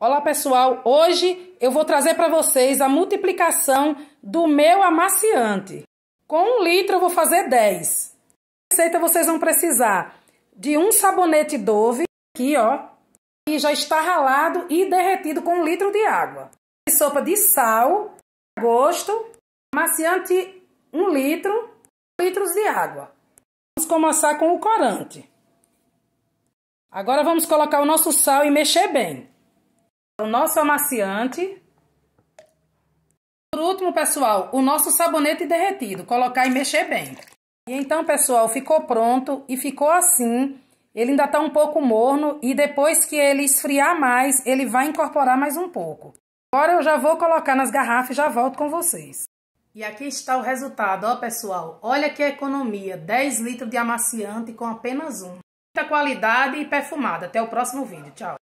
Olá pessoal, hoje eu vou trazer para vocês a multiplicação do meu amaciante. Com um litro eu vou fazer 10. A receita vocês vão precisar de um sabonete Dove, aqui ó, que já está ralado e derretido com um litro de água. E sopa de sal, a gosto, amaciante 1 um litro, litros de água. Vamos começar com o corante. Agora vamos colocar o nosso sal e mexer bem o nosso amaciante. Por último, pessoal, o nosso sabonete derretido. Colocar e mexer bem. E então, pessoal, ficou pronto e ficou assim. Ele ainda tá um pouco morno e depois que ele esfriar mais, ele vai incorporar mais um pouco. Agora eu já vou colocar nas garrafas e já volto com vocês. E aqui está o resultado, ó pessoal. Olha que economia, 10 litros de amaciante com apenas um. Muita qualidade e perfumada. Até o próximo vídeo. Tchau.